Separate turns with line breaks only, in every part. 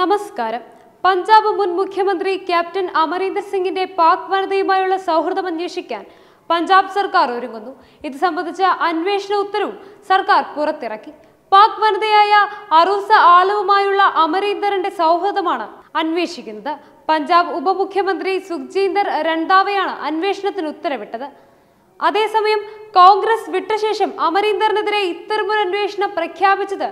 നമസ്കാരം പഞ്ചാബ് മുൻ മുഖ്യമന്ത്രി ക്യാപ്റ്റൻ അമരീന്ദർ സിംഗിന്റെ പാക് വനിതയുമായുള്ള സൗഹൃദം അന്വേഷിക്കാൻ പഞ്ചാബ് സർക്കാർ ഒരുങ്ങുന്നു ഇത് സംബന്ധിച്ച അന്വേഷണ ഉത്തരവും സർക്കാർ പുറത്തിറക്കി പാക് വനിതയായ അറൂസ ആലുവുമായുള്ള അമരീന്ദറിന്റെ സൗഹൃദമാണ് അന്വേഷിക്കുന്നത് പഞ്ചാബ് ഉപമുഖ്യമന്ത്രി സുഖ്ജീന്ദർ രണ്ടാവയാണ് അന്വേഷണത്തിന് ഉത്തരവിട്ടത് അതേസമയം കോൺഗ്രസ് വിട്ടശേഷം അമരീന്ദറിനെതിരെ ഇത്തരമൊരു അന്വേഷണം പ്രഖ്യാപിച്ചത്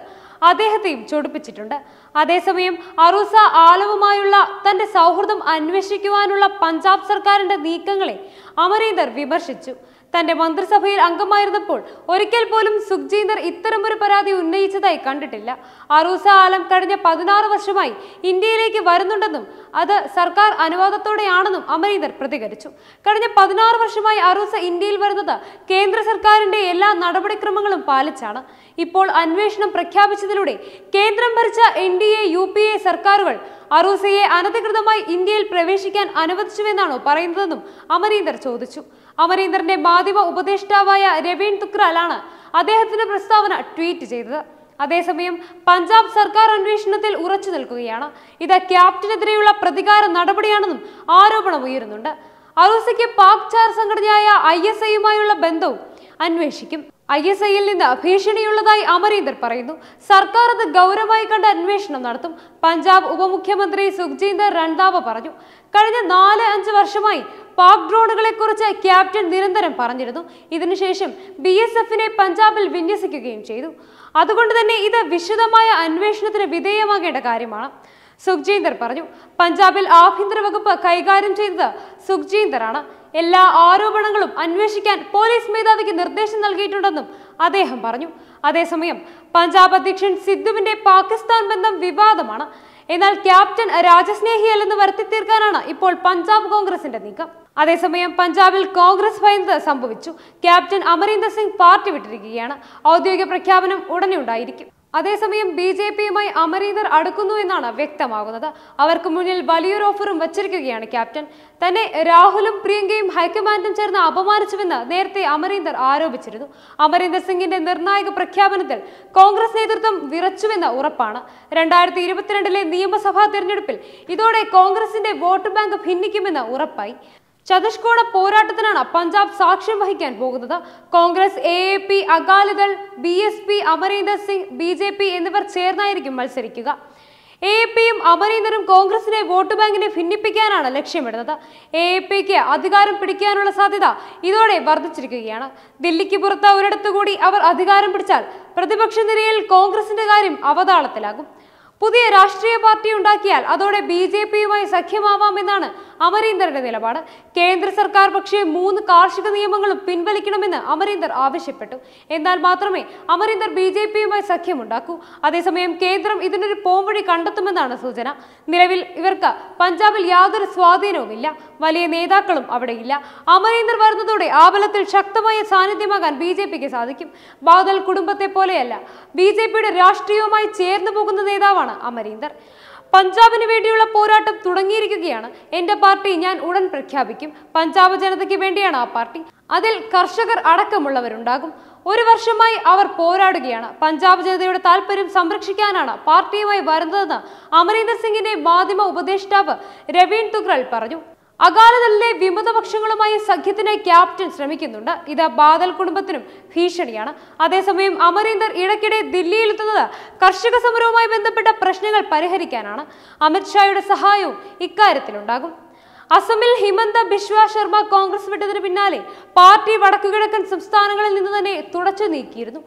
അദ്ദേഹത്തെയും ചൊടിപ്പിച്ചിട്ടുണ്ട് അതേസമയം അറൂസ ആലവുമായുള്ള തന്റെ സൗഹൃദം അന്വേഷിക്കുവാനുള്ള പഞ്ചാബ് സർക്കാരിന്റെ നീക്കങ്ങളെ അമരീന്ദർ വിമർശിച്ചു തന്റെ മന്ത്രിസഭയിൽ അംഗമായിരുന്നപ്പോൾ ഒരിക്കൽ പോലും സുഖ്ജീന്ദർ ഇത്തരമൊരു പരാതി ഉന്നയിച്ചതായി കണ്ടിട്ടില്ല അറൂസ ആലം കഴിഞ്ഞ പതിനാറ് വർഷമായി ഇന്ത്യയിലേക്ക് വരുന്നുണ്ടെന്നും അത് സർക്കാർ അനുവാദത്തോടെയാണെന്നും അമരീന്ദർ പ്രതികരിച്ചു കഴിഞ്ഞ പതിനാറ് വർഷമായി അറൂസ ഇന്ത്യയിൽ വരുന്നത് കേന്ദ്ര സർക്കാരിന്റെ എല്ലാ നടപടിക്രമങ്ങളും പാലിച്ചാണ് ഇപ്പോൾ അന്വേഷണം പ്രഖ്യാപിച്ചതിലൂടെ കേന്ദ്രം ഭരിച്ച N D A U P A സർക്കാരുകൾ അറൂസയെ അനധികൃതമായി ഇന്ത്യയിൽ പ്രവേശിക്കാൻ അനുവദിച്ചുവെന്നാണോ പറയുന്നതെന്നും അമരീന്ദർ ചോദിച്ചു അമരീന്ദ്രന്റെ മാധ്യമ ഉപദേഷ്ടാവായ രവീൺ തുക്രാലാണ് അദ്ദേഹത്തിന്റെ പ്രസ്താവന ട്വീറ്റ് ചെയ്തത് അതേസമയം പഞ്ചാബ് സർക്കാർ അന്വേഷണത്തിൽ ഉറച്ചു നിൽക്കുകയാണ് ഇത് ക്യാപ്റ്റനെതിരെയുള്ള പ്രതികാര നടപടിയാണെന്നും ആരോപണം ഉയരുന്നുണ്ട് അറൂസയ്ക്ക് പാക് ചാർ സംഘടനയായ ഐ എസ് ഐയുമായുള്ള ബന്ധവും അന്വേഷിക്കും ഐ എസ് ഐയിൽ നിന്ന് ഭീഷണിയുള്ളതായി അമരീന്ദർ പറയുന്നു സർക്കാർ അത് ഗൗരവമായി കണ്ട് അന്വേഷണം നടത്തും പഞ്ചാബ് ഉപമുഖ്യമന്ത്രി സുഖ്ജീന്ദർ രണ്ടാവ പറഞ്ഞു കഴിഞ്ഞ നാല് അഞ്ച് വർഷമായി പാക് ഡ്രോണുകളെ കുറിച്ച് ക്യാപ്റ്റൻ നിരന്തരം പറഞ്ഞിരുന്നു ഇതിനുശേഷം ബി എസ് എഫിനെ പഞ്ചാബിൽ വിന്യസിക്കുകയും ചെയ്തു അതുകൊണ്ട് തന്നെ ഇത് വിശദമായ അന്വേഷണത്തിന് വിധേയമാകേണ്ട കാര്യമാണ് സുഖ്ജീന്ദർ പറഞ്ഞു പഞ്ചാബിൽ ആഭ്യന്തര വകുപ്പ് കൈകാര്യം ചെയ്തത് സുഖ്ജീന്ദറാണ് എല്ലാ ആരോപണങ്ങളും അന്വേഷിക്കാൻ പോലീസ് മേധാവിക്ക് നിർദ്ദേശം നൽകിയിട്ടുണ്ടെന്നും അദ്ദേഹം പറഞ്ഞു അതേസമയം പഞ്ചാബ് അധ്യക്ഷൻ സിദ്ധുവിന്റെ പാകിസ്ഥാൻ ബന്ധം വിവാദമാണ് എന്നാൽ ക്യാപ്റ്റൻ രാജസ്നേഹിയല്ലെന്ന് വരുത്തി തീർക്കാനാണ് ഇപ്പോൾ പഞ്ചാബ് കോൺഗ്രസിന്റെ നീക്കം അതേസമയം പഞ്ചാബിൽ കോൺഗ്രസ് ഭയന്നത് സംഭവിച്ചു ക്യാപ്റ്റൻ അമരീന്ദർ സിംഗ് പാർട്ടി വിട്ടിരിക്കുകയാണ് ഔദ്യോഗിക പ്രഖ്യാപനം ഉടനെ ഉണ്ടായിരിക്കും അതേസമയം ബി ജെ പിയുമായി അമരീന്ദർ അടുക്കുന്നു എന്നാണ് വ്യക്തമാകുന്നത് അവർക്ക് മുന്നിൽ വലിയൊരു ഓഫറും വച്ചിരിക്കുകയാണ് ക്യാപ്റ്റൻ തന്നെ രാഹുലും പ്രിയങ്കയും ഹൈക്കമാൻഡും ചേർന്ന് അപമാനിച്ചുവെന്ന് നേരത്തെ അമരീന്ദർ ആരോപിച്ചിരുന്നു അമരീന്ദർ സിംഗിന്റെ നിർണായക പ്രഖ്യാപനത്തിൽ കോൺഗ്രസ് നേതൃത്വം വിറച്ചുവെന്ന ഉറപ്പാണ് രണ്ടായിരത്തി ഇരുപത്തിരണ്ടിലെ നിയമസഭാ തെരഞ്ഞെടുപ്പിൽ ഇതോടെ കോൺഗ്രസിന്റെ വോട്ട് ബാങ്ക് ഭിന്നിക്കുമെന്ന് ഉറപ്പായി ചതുഷ്കോണ പോരാട്ടത്തിനാണ് പഞ്ചാബ് സാക്ഷ്യം വഹിക്കാൻ പോകുന്നത് Congress A A P Akali Dal B S P Amarinder Singh B J P എന്നിവർ ചേർന്നായിരിക്കും മത്സരിക്കുക എ പിയും അമരീന്ദറും കോൺഗ്രസിനെ വോട്ട് ബാങ്കിനെ ഭിന്നിപ്പിക്കാനാണ് ലക്ഷ്യമിടുന്നത് എ പിക്ക് അധികാരം പിടിക്കാനുള്ള സാധ്യത ഇതോടെ വർദ്ധിച്ചിരിക്കുകയാണ് ദില്ലിക്ക് പുറത്ത് ഒരിടത്തുകൂടി അവർ അധികാരം പിടിച്ചാൽ പ്രതിപക്ഷ നിരയിൽ കോൺഗ്രസിന്റെ കാര്യം അവതാളത്തിലാകും പുതിയ രാഷ്ട്രീയ പാർട്ടി ഉണ്ടാക്കിയാൽ അതോടെ ബി ജെ പിയുമായി സഖ്യമാവാമെന്നാണ് അമരീന്ദറിന്റെ നിലപാട് കേന്ദ്ര സർക്കാർ പക്ഷേ മൂന്ന് കാർഷിക നിയമങ്ങളും പിൻവലിക്കണമെന്ന് അമരീന്ദർ ആവശ്യപ്പെട്ടു എന്നാൽ മാത്രമേ അമരീന്ദർ ബി ജെ പിയുമായി സഖ്യമുണ്ടാക്കൂ അതേസമയം കേന്ദ്രം ഇതിനൊരു പോംവഴി കണ്ടെത്തുമെന്നാണ് സൂചന നിലവിൽ ഇവർക്ക് പഞ്ചാബിൽ യാതൊരു സ്വാധീനവുമില്ല വലിയ നേതാക്കളും അവിടെയില്ല അമരീന്ദർ വരുന്നതോടെ ആ ശക്തമായ സാന്നിധ്യമാകാൻ ബി ജെ പിക്ക് സാധിക്കും ബാദൽ കുടുംബത്തെ പോലെയല്ല ബി ജെ പിയുടെ രാഷ്ട്രീയവുമായി ചേർന്നു പോകുന്ന നേതാവാണ് അമരീന്ദർ പഞ്ചാബിന് വേണ്ടിയുള്ള പോരാട്ടം തുടങ്ങിയിരിക്കുകയാണ് എന്റെ പാർട്ടി ഞാൻ ഉടൻ പ്രഖ്യാപിക്കും പഞ്ചാബ് ജനതയ്ക്ക് വേണ്ടിയാണ് ആ പാർട്ടി അതിൽ കർഷകർ അടക്കമുള്ളവരുണ്ടാകും ഒരു വർഷമായി അവർ പോരാടുകയാണ് പഞ്ചാബ് ജനതയുടെ താല്പര്യം സംരക്ഷിക്കാനാണ് പാർട്ടിയുമായി വരുന്നതെന്ന് അമരീന്ദർ സിംഗിന്റെ മാധ്യമ ഉപദേഷ്ടാവ് രവീൺ തുഗ്രൽ പറഞ്ഞു അകാലിദളിലെ വിമതപക്ഷങ്ങളുമായി സഖ്യത്തിന് ക്യാപ്റ്റൻ ശ്രമിക്കുന്നുണ്ട് ഇത് ബാദൽ കുടുംബത്തിനും ഭീഷണിയാണ് അതേസമയം അമരീന്ദർ ഇടയ്ക്കിടെ ദില്ലിയിലെത്തുന്നത് കർഷക സമരവുമായി ബന്ധപ്പെട്ട പ്രശ്നങ്ങൾ പരിഹരിക്കാനാണ് അമിത്ഷായുടെ സഹായവും ഇക്കാര്യത്തിലുണ്ടാകും അസമിൽ ഹിമന്ത ബിശ്വ ശർമ്മ കോൺഗ്രസ് വിട്ടതിന് പിന്നാലെ പാർട്ടി വടക്കുകിഴക്കൻ സംസ്ഥാനങ്ങളിൽ നിന്ന് തന്നെ തുടച്ചു നീക്കിയിരുന്നു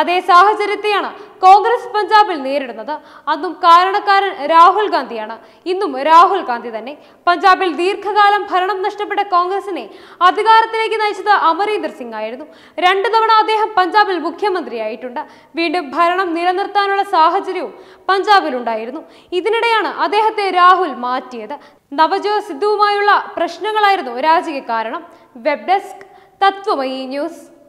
അതേ സാഹചര്യത്തെയാണ് കോൺഗ്രസ് പഞ്ചാബിൽ നേരിടുന്നത് അന്നും കാരണക്കാരൻ രാഹുൽ ഗാന്ധിയാണ് ഇന്നും രാഹുൽ ഗാന്ധി തന്നെ പഞ്ചാബിൽ ദീർഘകാലം ഭരണം നഷ്ടപ്പെട്ട കോൺഗ്രസിനെ അധികാരത്തിലേക്ക് നയിച്ചത് അമരീന്ദർ സിംഗ് ആയിരുന്നു രണ്ടു തവണ അദ്ദേഹം പഞ്ചാബിൽ മുഖ്യമന്ത്രിയായിട്ടുണ്ട് വീണ്ടും ഭരണം നിലനിർത്താനുള്ള സാഹചര്യവും പഞ്ചാബിലുണ്ടായിരുന്നു ഇതിനിടെയാണ് അദ്ദേഹത്തെ രാഹുൽ മാറ്റിയത് നവജോ സിദ്ധുവുമായുള്ള പ്രശ്നങ്ങളായിരുന്നു രാജിക്ക് കാരണം വെബ് ഡെസ്ക് തത്വമയി ന്യൂസ്